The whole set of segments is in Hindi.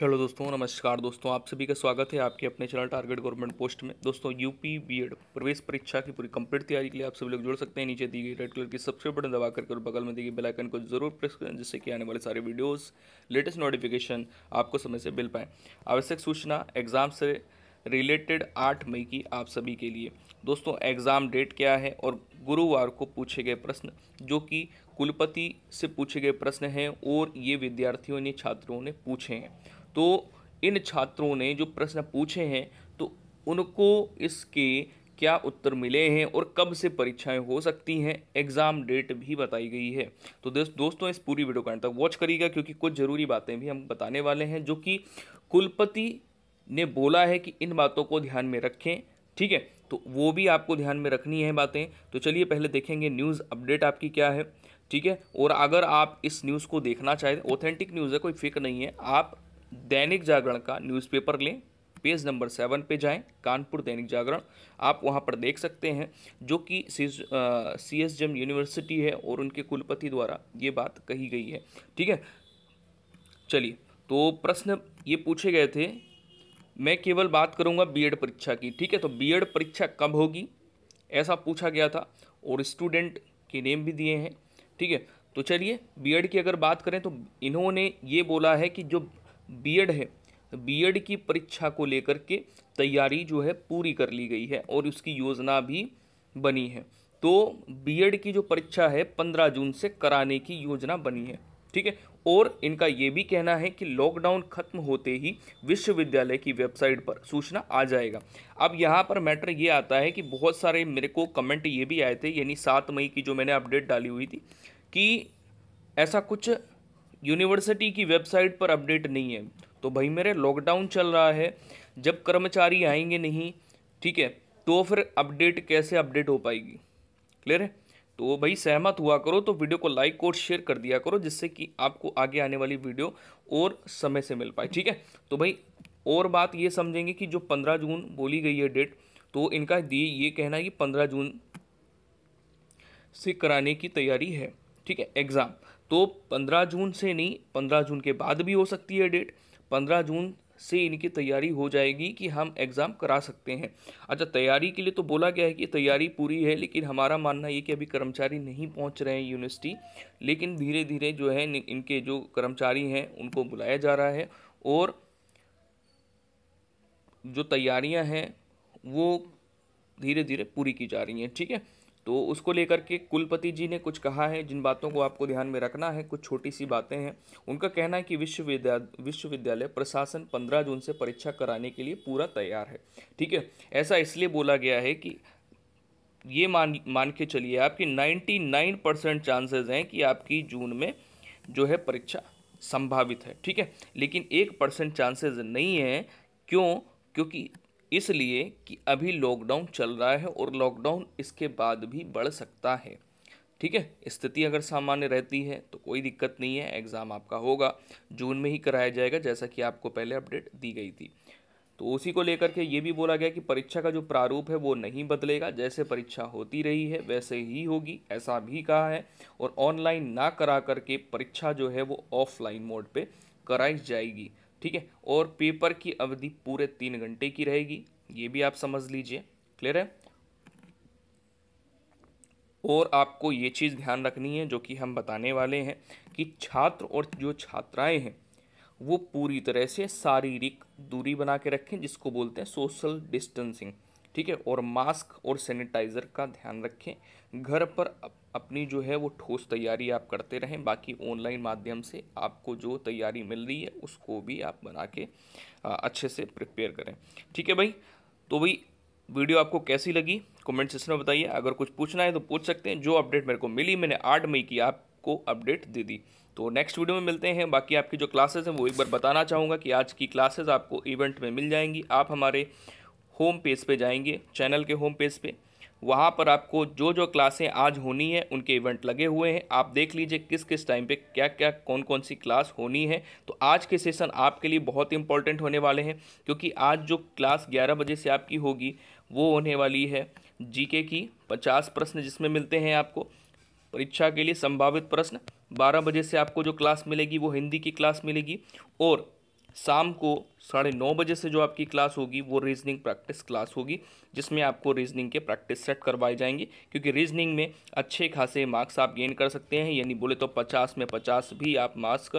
हेलो दोस्तों नमस्कार दोस्तों आप सभी का स्वागत है आपके अपने चैनल टारगेट गवर्नमेंट पोस्ट में दोस्तों यूपी बीएड प्रवेश परीक्षा की पूरी कंप्लीट तैयारी के लिए आप सभी लोग जुड़ सकते हैं नीचे दी गई रेड कलर की सब्सक्राइब बटन दबा करके और बगल में दी गई बेल आइकन को जरूर प्रेस करें जिससे कि आने वाले सारे वीडियोज़ लेटेस्ट नोटिफिकेशन आपको समय से मिल पाएँ आवश्यक सूचना एग्जाम से रिलेटेड आठ मई की आप सभी के लिए दोस्तों एग्ज़ाम डेट क्या है और गुरुवार को पूछे गए प्रश्न जो कि कुलपति से पूछे गए प्रश्न हैं और ये विद्यार्थियों ने छात्रों ने पूछे हैं तो इन छात्रों ने जो प्रश्न पूछे हैं तो उनको इसके क्या उत्तर मिले हैं और कब से परीक्षाएं हो सकती हैं एग्ज़ाम डेट भी बताई गई है तो दोस्तों इस पूरी वीडियो का अंत तक वॉच करिएगा क्योंकि कुछ ज़रूरी बातें भी हम बताने वाले हैं जो कि कुलपति ने बोला है कि इन बातों को ध्यान में रखें ठीक है तो वो भी आपको ध्यान में रखनी है बातें तो चलिए पहले देखेंगे न्यूज़ अपडेट आपकी क्या है ठीक है और अगर आप इस न्यूज़ को देखना चाहें ऑथेंटिक न्यूज़ है कोई फिक नहीं है आप दैनिक जागरण का न्यूज़पेपर लें पेज नंबर सेवन पे जाएं कानपुर दैनिक जागरण आप वहां पर देख सकते हैं जो कि सी एस जम यूनिवर्सिटी है और उनके कुलपति द्वारा ये बात कही गई है ठीक है चलिए तो प्रश्न ये पूछे गए थे मैं केवल बात करूंगा बीएड परीक्षा की ठीक है तो बीएड परीक्षा कब होगी ऐसा पूछा गया था और स्टूडेंट के नेम भी दिए हैं ठीक है तो चलिए बीएड की अगर बात करें तो इन्होंने ये बोला है कि जो बीएड है बीएड की परीक्षा को लेकर के तैयारी जो है पूरी कर ली गई है और उसकी योजना भी बनी है तो बीएड की जो परीक्षा है पंद्रह जून से कराने की योजना बनी है ठीक है और इनका ये भी कहना है कि लॉकडाउन खत्म होते ही विश्वविद्यालय की वेबसाइट पर सूचना आ जाएगा अब यहाँ पर मैटर ये आता है कि बहुत सारे मेरे को कमेंट ये भी आए थे यानी सात मई की जो मैंने अपडेट डाली हुई थी कि ऐसा कुछ यूनिवर्सिटी की वेबसाइट पर अपडेट नहीं है तो भाई मेरे लॉकडाउन चल रहा है जब कर्मचारी आएंगे नहीं ठीक है तो फिर अपडेट कैसे अपडेट हो पाएगी क्लियर है तो भाई सहमत हुआ करो तो वीडियो को लाइक और शेयर कर दिया करो जिससे कि आपको आगे आने वाली वीडियो और समय से मिल पाए ठीक है तो भाई और बात ये समझेंगे कि जो पंद्रह जून बोली गई है डेट तो इनका दिए ये कहना है कि पंद्रह जून से कराने की तैयारी है ठीक है एग्ज़ाम तो पंद्रह जून से नहीं पंद्रह जून के बाद भी हो सकती है डेट पंद्रह जून से इनकी तैयारी हो जाएगी कि हम एग्ज़ाम करा सकते हैं अच्छा तैयारी के लिए तो बोला गया है कि तैयारी पूरी है लेकिन हमारा मानना ये कि अभी कर्मचारी नहीं पहुंच रहे हैं यूनिवर्सिटी लेकिन धीरे धीरे जो है इनके जो कर्मचारी हैं उनको बुलाया जा रहा है और जो तैयारियाँ हैं वो धीरे धीरे पूरी की जा रही हैं ठीक है तो उसको लेकर के कुलपति जी ने कुछ कहा है जिन बातों को आपको ध्यान में रखना है कुछ छोटी सी बातें हैं उनका कहना है कि विश्वविद्या विश्वविद्यालय प्रशासन पंद्रह जून से परीक्षा कराने के लिए पूरा तैयार है ठीक है ऐसा इसलिए बोला गया है कि ये मान मान के चलिए आपकी नाइन्टी नाइन परसेंट चांसेज हैं कि आपकी जून में जो है परीक्षा संभावित है ठीक है लेकिन एक परसेंट चांसेज नहीं है क्यों क्योंकि इसलिए कि अभी लॉकडाउन चल रहा है और लॉकडाउन इसके बाद भी बढ़ सकता है ठीक है स्थिति अगर सामान्य रहती है तो कोई दिक्कत नहीं है एग्ज़ाम आपका होगा जून में ही कराया जाएगा जैसा कि आपको पहले अपडेट दी गई थी तो उसी को लेकर के ये भी बोला गया कि परीक्षा का जो प्रारूप है वो नहीं बदलेगा जैसे परीक्षा होती रही है वैसे ही होगी ऐसा भी कहा है और ऑनलाइन ना करा करके परीक्षा जो है वो ऑफलाइन मोड पे कराई जाएगी ठीक है और पेपर की अवधि पूरे तीन घंटे की रहेगी ये भी आप समझ लीजिए क्लियर है और आपको ये चीज़ ध्यान रखनी है जो कि हम बताने वाले हैं कि छात्र और जो छात्राएं हैं वो पूरी तरह से शारीरिक दूरी बना के रखें जिसको बोलते हैं सोशल डिस्टेंसिंग ठीक है और मास्क और सैनिटाइज़र का ध्यान रखें घर पर अपनी जो है वो ठोस तैयारी आप करते रहें बाकी ऑनलाइन माध्यम से आपको जो तैयारी मिल रही है उसको भी आप बना के अच्छे से प्रिपेयर करें ठीक है भाई तो भाई वीडियो आपको कैसी लगी कमेंट सेक्शन में बताइए अगर कुछ पूछना है तो पूछ सकते हैं जो अपडेट मेरे को मिली मैंने आठ मई की आपको अपडेट दे दी तो नेक्स्ट वीडियो में मिलते हैं बाकी आपकी जो क्लासेस हैं वो एक बार बताना चाहूँगा कि आज की क्लासेस आपको इवेंट में मिल जाएंगी आप हमारे होम पेज पे जाएंगे चैनल के होम पेज पे वहाँ पर आपको जो जो क्लासें आज होनी है उनके इवेंट लगे हुए हैं आप देख लीजिए किस किस टाइम पे क्या क्या कौन कौन सी क्लास होनी है तो आज के सेशन आपके लिए बहुत इंपॉर्टेंट होने वाले हैं क्योंकि आज जो क्लास 11 बजे से आपकी होगी वो होने वाली है जीके की 50 प्रश्न जिसमें मिलते हैं आपको परीक्षा के लिए संभावित प्रश्न बारह बजे से आपको जो क्लास मिलेगी वो हिंदी की क्लास मिलेगी और शाम को साढ़े नौ बजे से जो आपकी क्लास होगी वो रीजनिंग प्रैक्टिस क्लास होगी जिसमें आपको रीजनिंग के प्रैक्टिस सेट करवाए जाएंगे क्योंकि रीजनिंग में अच्छे खासे मार्क्स आप गेन कर सकते हैं यानी बोले तो पचास में पचास भी आप मार्क्स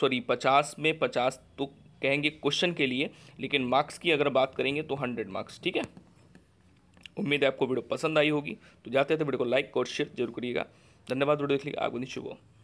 सॉरी पचास में पचास तो कहेंगे क्वेश्चन के लिए लेकिन मार्क्स की अगर बात करेंगे तो हंड्रेड मार्क्स ठीक है उम्मीद है आपको वीडियो पसंद आई होगी तो जाते थे तो वीडियो को लाइक और शेयर जरूर करिएगा धन्यवाद वीडियो देख लीजिए आगुनी शुभ